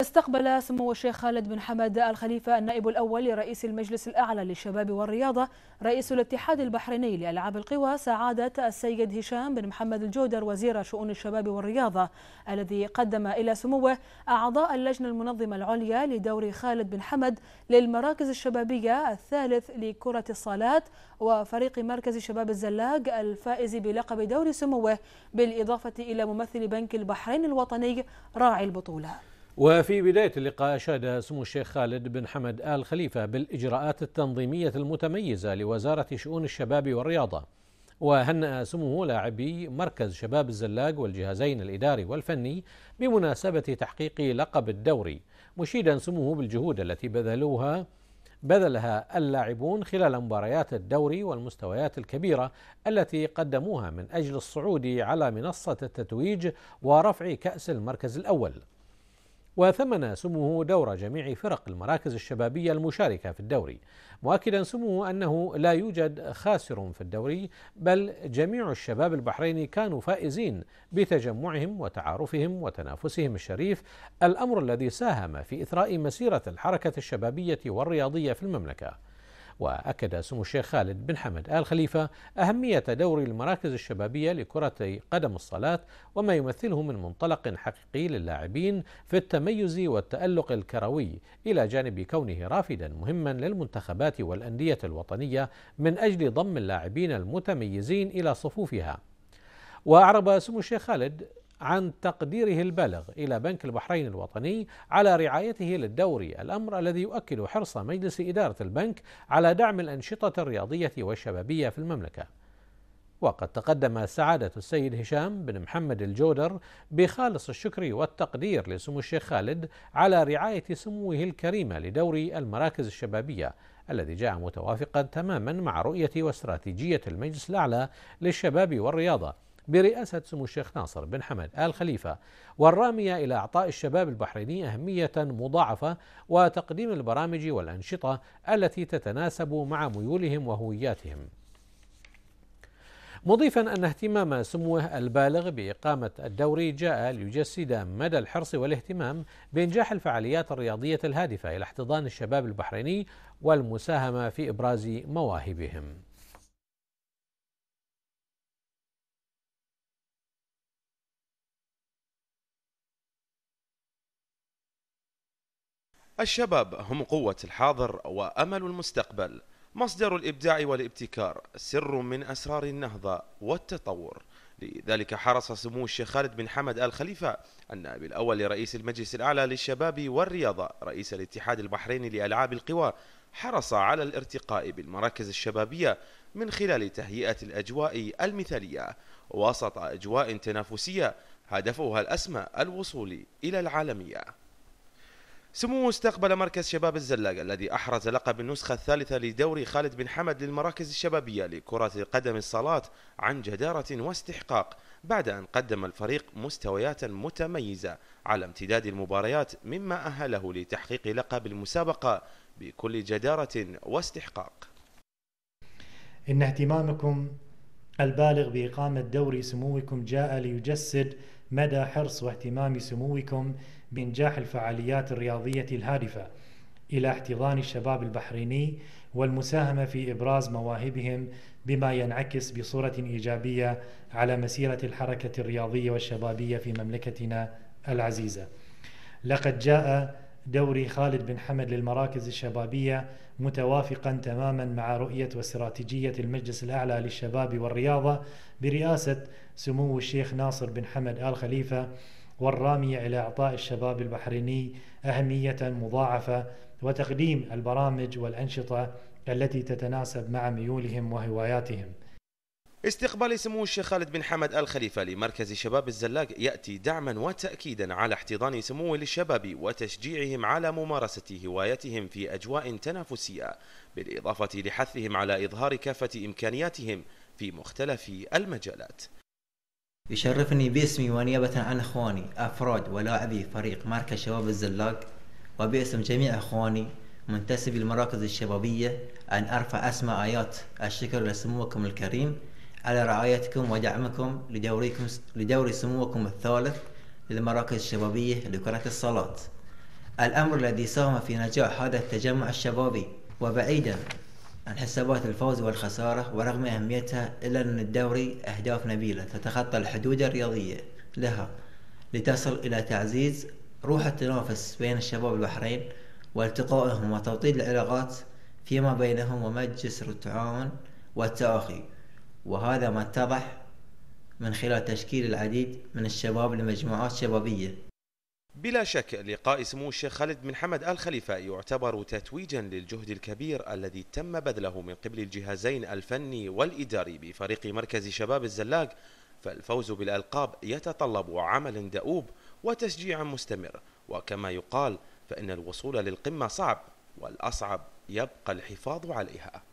استقبل سمو الشيخ خالد بن حمد الخليفة النائب الأول لرئيس المجلس الأعلى للشباب والرياضة رئيس الاتحاد البحريني لألعاب القوى سعادة السيد هشام بن محمد الجودر وزير شؤون الشباب والرياضة الذي قدم إلى سموه أعضاء اللجنة المنظمة العليا لدور خالد بن حمد للمراكز الشبابية الثالث لكرة الصالات وفريق مركز شباب الزلاق الفائز بلقب دور سموه بالإضافة إلى ممثل بنك البحرين الوطني راعي البطولة وفي بداية اللقاء أشاد سمو الشيخ خالد بن حمد آل خليفة بالإجراءات التنظيمية المتميزة لوزارة شؤون الشباب والرياضة وهنأ سموه لاعبي مركز شباب الزلاق والجهازين الإداري والفني بمناسبة تحقيق لقب الدوري مشيدا سموه بالجهود التي بذلوها بذلها اللاعبون خلال مباريات الدوري والمستويات الكبيرة التي قدموها من أجل الصعود على منصة التتويج ورفع كأس المركز الأول وثمن سموه دور جميع فرق المراكز الشبابية المشاركة في الدوري مؤكدا سموه أنه لا يوجد خاسر في الدوري بل جميع الشباب البحريني كانوا فائزين بتجمعهم وتعارفهم وتنافسهم الشريف الأمر الذي ساهم في إثراء مسيرة الحركة الشبابية والرياضية في المملكة وأكد سمو الشيخ خالد بن حمد آل خليفة أهمية دور المراكز الشبابية لكرة قدم الصلاة وما يمثله من منطلق حقيقي للاعبين في التميز والتألق الكروي إلى جانب كونه رافدا مهما للمنتخبات والأندية الوطنية من أجل ضم اللاعبين المتميزين إلى صفوفها وأعرب سمو الشيخ خالد عن تقديره البلغ إلى بنك البحرين الوطني على رعايته للدوري الأمر الذي يؤكد حرص مجلس إدارة البنك على دعم الأنشطة الرياضية والشبابية في المملكة وقد تقدم سعادة السيد هشام بن محمد الجودر بخالص الشكر والتقدير لسمو الشيخ خالد على رعاية سموه الكريمة لدوري المراكز الشبابية الذي جاء متوافقا تماما مع رؤية واستراتيجية المجلس الأعلى للشباب والرياضة برئاسة سمو الشيخ ناصر بن حمد آل خليفة والرامية إلى إعطاء الشباب البحريني أهمية مضاعفة وتقديم البرامج والأنشطة التي تتناسب مع ميولهم وهوياتهم مضيفا أن اهتمام سموه البالغ بإقامة الدوري جاء ليجسد مدى الحرص والاهتمام بإنجاح الفعاليات الرياضية الهادفة إلى احتضان الشباب البحريني والمساهمة في إبراز مواهبهم الشباب هم قوة الحاضر وأمل المستقبل مصدر الإبداع والابتكار سر من أسرار النهضة والتطور لذلك حرص سمو الشيخ خالد بن حمد آل خليفة النائب الأول لرئيس المجلس الأعلى للشباب والرياضة رئيس الاتحاد البحريني لألعاب القوى حرص على الارتقاء بالمراكز الشبابية من خلال تهيئة الأجواء المثالية وسط أجواء تنافسية هدفها الأسمى الوصول إلى العالمية سمو استقبل مركز شباب الزلاق الذي أحرز لقب النسخة الثالثة لدوري خالد بن حمد للمراكز الشبابية لكرة القدم الصالات عن جدارة واستحقاق بعد أن قدم الفريق مستويات متميزة على امتداد المباريات مما أهله لتحقيق لقب المسابقة بكل جدارة واستحقاق إن اهتمامكم البالغ بإقامة دور سموكم جاء ليجسد مدى حرص واهتمام سموكم بإنجاح الفعاليات الرياضية الهادفة إلى احتضان الشباب البحريني والمساهمة في إبراز مواهبهم بما ينعكس بصورة إيجابية على مسيرة الحركة الرياضية والشبابية في مملكتنا العزيزة لقد جاء دوري خالد بن حمد للمراكز الشبابية متوافقا تماما مع رؤية واستراتيجية المجلس الأعلى للشباب والرياضة برئاسة سمو الشيخ ناصر بن حمد آل خليفة والرامية إلى إعطاء الشباب البحريني أهمية مضاعفة وتقديم البرامج والأنشطة التي تتناسب مع ميولهم وهواياتهم استقبال سمو الشيخ خالد بن حمد آل خليفة لمركز شباب الزلاق يأتي دعما وتأكيدا على احتضان سموه للشباب وتشجيعهم على ممارسة هوايتهم في أجواء تنافسية بالإضافة لحثهم على إظهار كافة إمكانياتهم في مختلف المجالات يشرفني باسمي ونيابة عن أخواني أفراد ولاعبي فريق مركز شباب الزلاق وباسم جميع أخواني منتسبي المراكز الشبابية أن أرفع أسمى آيات الشكر لسموكم الكريم على رعايتكم ودعمكم لدوريكم لدوري سموكم الثالث للمراكز الشبابية لكرة الصالات الأمر الذي ساهم في نجاح هذا التجمع الشبابي وبعيدا عن حسابات الفوز والخسارة ورغم أهميتها إلا أن الدوري أهداف نبيلة تتخطى الحدود الرياضية لها لتصل إلى تعزيز روح التنافس بين الشباب البحرين والتقائهم وتوطيد العلاقات فيما بينهم ومجلس التعاون والتآخي وهذا ما اتضح من خلال تشكيل العديد من الشباب لمجموعات شبابية بلا شك لقاء سمو الشيخ خالد بن حمد آل خليفة يعتبر تتويجا للجهد الكبير الذي تم بذله من قبل الجهازين الفني والإداري بفريق مركز شباب الزلاق فالفوز بالألقاب يتطلب عمل دؤوب وتشجيع مستمر وكما يقال فإن الوصول للقمة صعب والأصعب يبقى الحفاظ عليها